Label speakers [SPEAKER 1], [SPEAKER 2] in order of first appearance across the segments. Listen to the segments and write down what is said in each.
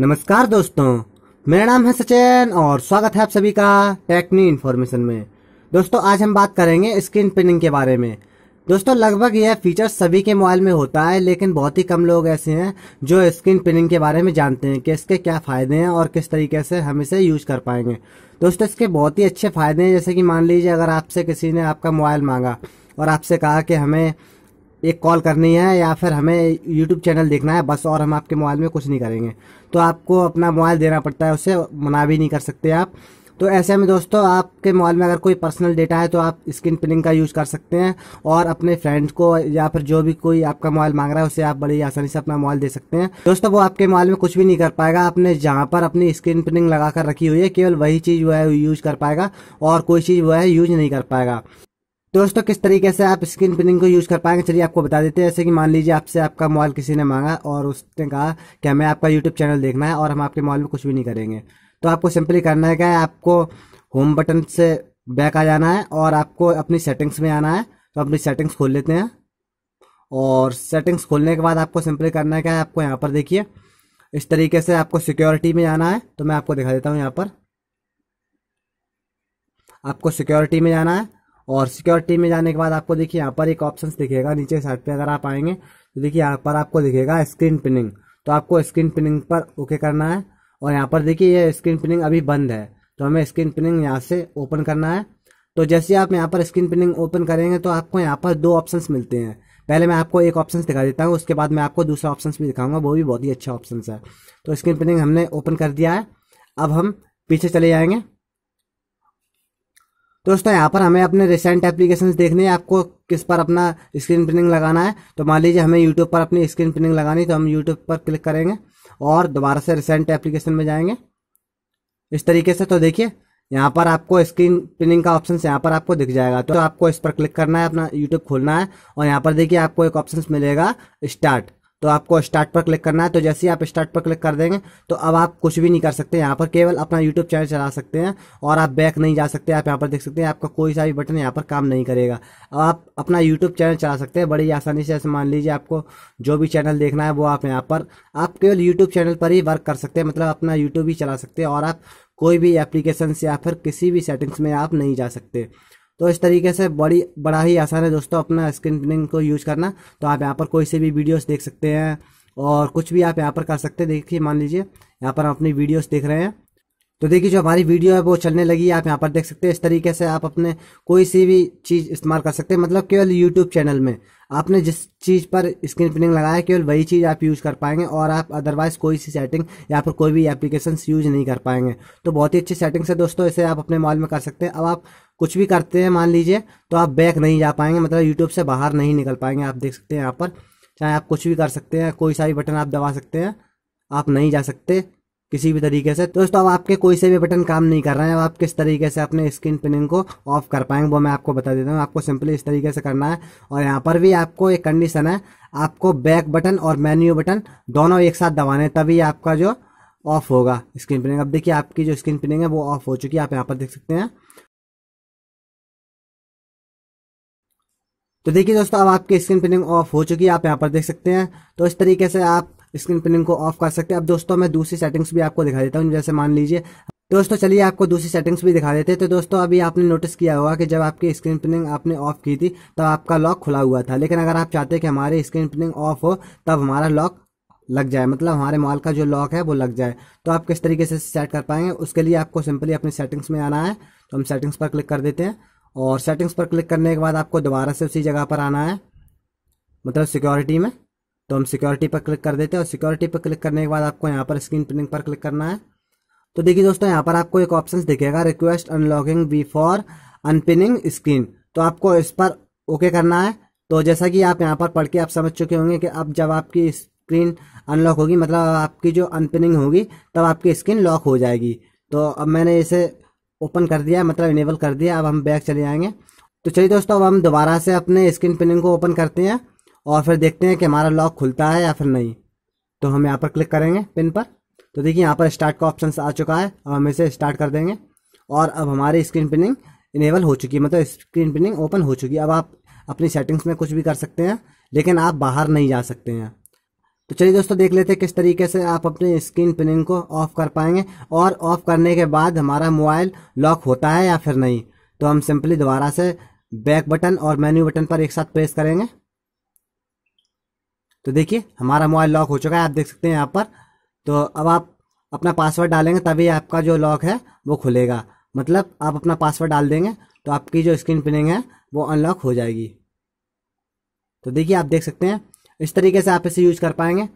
[SPEAKER 1] नमस्कार दोस्तों मेरा नाम है सचिन और स्वागत है आप सभी का टेक्नी इन्फॉर्मेशन में दोस्तों आज हम बात करेंगे स्क्रीन प्रिंटिंग के बारे में दोस्तों लगभग यह फीचर सभी के मोबाइल में होता है लेकिन बहुत ही कम लोग ऐसे हैं जो स्क्रीन प्रिंटिंग के बारे में जानते हैं कि इसके क्या फ़ायदे हैं और किस तरीके से हम इसे यूज कर पाएंगे दोस्तों इसके बहुत ही अच्छे फ़ायदे हैं जैसे कि मान लीजिए अगर आपसे किसी ने आपका मोबाइल मांगा और आपसे कहा कि हमें एक कॉल करनी है या फिर हमें यूट्यूब चैनल देखना है बस और हम आपके मोबाइल में कुछ नहीं करेंगे तो आपको अपना मोबाइल देना पड़ता है उससे मना भी नहीं कर सकते आप तो ऐसे में दोस्तों आपके मोबाइल में अगर कोई पर्सनल डेटा है तो आप स्क्रीन प्रिंटिंग का यूज़ कर सकते हैं और अपने फ्रेंड को या फिर जो भी कोई आपका मोबाइल मांग रहा है उसे आप बड़ी आसानी से अपना मोबाइल दे सकते हैं दोस्तों वो आपके मोबाइल में कुछ भी नहीं कर पाएगा आपने जहाँ पर अपनी स्क्रीन प्रिंटिंग लगा कर रखी हुई है केवल वही चीज़ वो है यूज कर पाएगा और कोई चीज़ वो है यूज नहीं कर पाएगा दोस्तों किस तरीके से आप स्क्रीन प्रिंटिंग को यूज़ कर पाएंगे चलिए आपको बता देते हैं जैसे कि मान लीजिए आपसे आपका मोबाइल किसी ने मांगा और उसने कहा कि हमें आपका यूट्यूब चैनल देखना है और हम आपके मोबाइल में कुछ भी नहीं करेंगे तो आपको सिंपली करना है क्या है आपको होम बटन से बैक आ जाना है और आपको अपनी सेटिंग्स में आना है तो अपनी सेटिंग्स खोल लेते हैं और सेटिंग्स खोलने के बाद आपको सिंपली करना है क्या है आपको यहाँ पर देखिए इस तरीके से आपको सिक्योरिटी में जाना है तो मैं आपको दिखा देता हूँ यहाँ पर आपको सिक्योरिटी में जाना है और सिक्योरिटी में जाने के बाद आपको देखिए यहाँ पर एक ऑप्शन दिखेगा नीचे साइड पे अगर आप आएंगे तो देखिए यहाँ पर आपको दिखेगा स्क्रीन पिनिंग तो आपको स्क्रीन पिनिंग पर ओके करना है और यहाँ पर देखिए ये स्क्रीन पिनिंग अभी बंद है तो हमें स्क्रीन पिनिंग यहाँ से ओपन करना है तो जैसे आप यहाँ पर स्क्रीन पिनिंग ओपन करेंगे तो आपको यहाँ पर दो ऑप्शन मिलते हैं पहले मैं आपको एक ऑप्शन दिखा देता हूँ उसके बाद मैं आपको दूसरा ऑप्शन भी दिखाऊंगा वो भी बहुत ही अच्छा ऑप्शन है तो स्क्रीन पिनिंग हमने ओपन कर दिया है अब हम पीछे चले जाएंगे दोस्तों यहाँ पर हमें अपने रिसेंट एप्लीकेशंस देखने हैं आपको किस पर अपना स्क्रीन प्रिंटिंग लगाना है तो मान लीजिए हमें यूट्यूब पर अपनी स्क्रीन प्रिंटिंग लगानी तो हम यूट्यूब पर क्लिक करेंगे और दोबारा से रिसेंट एप्लीकेशन में जाएंगे इस तरीके से तो देखिए यहाँ पर आपको स्क्रीन प्रिंटिंग का ऑप्शन यहाँ पर आपको दिख जाएगा तो आपको इस पर क्लिक करना है अपना यूट्यूब खोलना है और यहाँ पर देखिए आपको एक ऑप्शन मिलेगा स्टार्ट तो आपको स्टार्ट पर क्लिक करना है तो जैसे ही आप स्टार्ट पर क्लिक कर देंगे तो अब आप कुछ भी नहीं कर सकते यहाँ पर केवल अपना यूट्यूब चैनल चला सकते हैं और आप बैक नहीं जा सकते आप यहाँ पर देख सकते हैं आपका कोई सा भी बटन यहाँ पर काम नहीं करेगा अब आप अपना यूट्यूब चैनल चला सकते हैं बड़ी आसानी से ऐसे मान लीजिए आपको जो भी चैनल देखना है वो आप यहाँ पर आप केवल यूट्यूब चैनल पर ही वर्क कर सकते हैं मतलब अपना यूट्यूब ही चला सकते हैं और आप कोई भी एप्लीकेशन से या फिर किसी भी सेटिंग्स में आप नहीं जा सकते तो इस तरीके से बड़ी बड़ा ही आसान है दोस्तों अपना स्क्रीन प्रिंटिंग को यूज करना तो आप यहाँ पर कोई से भी वीडियोस देख सकते हैं और कुछ भी आप यहाँ पर कर सकते हैं देखिए मान लीजिए यहाँ पर हम अपनी वीडियोस देख रहे हैं तो देखिए जो हमारी वीडियो है वो चलने लगी है आप यहाँ पर देख सकते हैं इस तरीके से आप अपने कोई सी भी चीज़ इस्तेमाल कर सकते हैं मतलब केवल यूट्यूब चैनल में आपने जिस चीज़ पर स्क्रीन प्रिंटिंग लगाया केवल वही चीज़ आप यूज़ कर पाएंगे और आप अदरवाइज कोई सी सेटिंग या फिर कोई भी एप्लीकेशन यूज़ नहीं कर पाएंगे तो बहुत ही अच्छी सेटिंग्स है दोस्तों इसे आप अपने मोबाइल में कर सकते हैं अब आप कुछ भी करते हैं मान लीजिए तो आप बैक नहीं जा पाएंगे मतलब यूट्यूब से बाहर नहीं निकल पाएंगे आप देख सकते हैं यहाँ पर चाहे आप कुछ भी कर सकते हैं कोई सा भी बटन आप दबा सकते हैं आप नहीं जा सकते किसी भी तरीके से तो दोस्तों अब आपके कोई से भी बटन काम नहीं कर रहे हैं अब आप किस तरीके से अपने स्क्रीन पिनिंग को ऑफ कर पाएंगे वो मैं आपको बता देता हूँ आपको सिंपली इस तरीके से करना है और यहाँ पर भी आपको एक कंडीशन है आपको बैक बटन और मेन्यू बटन दोनों एक साथ दबाने तभी आपका जो ऑफ होगा स्क्रीन पिनिंग अब देखिए आपकी जो स्क्रीन पिनिंग है वो ऑफ हो चुकी है आप यहाँ पर देख सकते हैं तो देखिए दोस्तों अब आपकी स्क्रीन पिनिंग ऑफ हो चुकी है आप यहाँ पर देख सकते हैं तो इस तरीके से आप स्क्रीन प्रिंटिंग को ऑफ कर सकते हैं अब दोस्तों मैं दूसरी सेटिंग्स भी आपको दिखा देता हूँ जैसे मान लीजिए दोस्तों चलिए आपको दूसरी सेटिंग्स भी दिखा देते हैं तो दोस्तों अभी आपने नोटिस किया होगा कि जब आपकी स्क्रीन प्रिंटिंग आपने ऑफ की थी तब तो आपका लॉक खुला हुआ था लेकिन अगर आप चाहते हैं कि हमारी स्क्रीन प्रिंटिंग ऑफ हो तब हमारा लॉक लग जाए मतलब हमारे मॉल का जो लॉक है वो लग जाए तो आप किस तरीके से सेट कर पाएंगे उसके लिए आपको सिंपली अपनी सेटिंग्स में आना है तो हम सेटिंग्स पर क्लिक कर देते हैं और सेटिंग्स पर क्लिक करने के बाद आपको दोबारा से उसी जगह पर आना है मतलब सिक्योरिटी में तो हम सिक्योरिटी पर क्लिक कर देते हैं और सिक्योरिटी पर क्लिक करने के बाद आपको यहाँ पर स्क्रीन प्रिंटिंग पर क्लिक करना है तो देखिए दोस्तों यहाँ पर आपको एक ऑप्शन दिखेगा request unlocking before unpinning screen तो आपको इस पर ओके करना है तो जैसा कि आप यहाँ पर पढ़ के आप समझ चुके होंगे कि अब जब आपकी स्क्रीन अनलॉक होगी मतलब आपकी जो अनपिनिंग होगी तब आपकी स्क्रीन लॉक हो जाएगी तो अब मैंने इसे ओपन कर दिया मतलब इनेबल कर दिया अब हम बैक चले जाएंगे तो चलिए दोस्तों अब हम दोबारा से अपने स्क्रीन पिनिंग को ओपन करते हैं और फिर देखते हैं कि हमारा लॉक खुलता है या फिर नहीं तो हम यहाँ पर क्लिक करेंगे पिन पर तो देखिए यहाँ पर स्टार्ट का ऑप्शन आ चुका है अब हम इसे स्टार्ट कर देंगे और अब हमारी स्क्रीन पिनिंग इनेबल हो चुकी है मतलब स्क्रीन पिनिंग ओपन हो चुकी है अब आप अपनी सेटिंग्स में कुछ भी कर सकते हैं लेकिन आप बाहर नहीं जा सकते हैं तो चलिए दोस्तों देख लेते हैं किस तरीके से आप अपने स्क्रीन पिनिंग को ऑफ कर पाएंगे और ऑफ करने के बाद हमारा मोबाइल लॉक होता है या फिर नहीं तो हम सिंपली दोबारा से बैक बटन और मेन्यू बटन पर एक साथ प्रेस करेंगे तो देखिए हमारा मोबाइल लॉक हो चुका है आप देख सकते हैं यहाँ पर तो अब आप अपना पासवर्ड डालेंगे तभी आपका जो लॉक है वो खुलेगा मतलब आप अपना पासवर्ड डाल देंगे तो आपकी जो स्क्रीन प्रिंटिंग है वो अनलॉक हो जाएगी तो देखिए आप देख सकते हैं इस तरीके से आप इसे यूज कर पाएंगे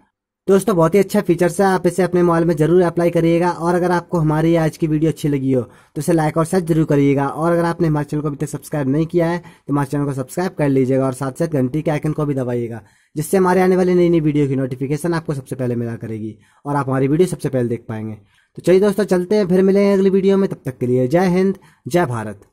[SPEAKER 1] दोस्तों बहुत ही अच्छा फीचर्स है आप इसे अपने मोबाइल में जरूर अप्लाई करिएगा और अगर आपको हमारी आज की वीडियो अच्छी लगी हो तो इसे लाइक और शेयर जरूर करिएगा और अगर आपने हमारे चैनल को अभी तक सब्सक्राइब नहीं किया है तो हमारे चैनल को सब्सक्राइब कर लीजिएगा और साथ साथ घंटी के आइकन को भी दबाइएगा जिससे हमारे आने वाली नई नई वीडियो की नोटिफिकेशन आपको सबसे पहले मिला करेगी और आप हमारी वीडियो सबसे पहले देख पाएंगे तो चलिए दोस्तों चलते हैं फिर मिलेंगे अगली वीडियो में तब तक के लिए जय हिंद जय भारत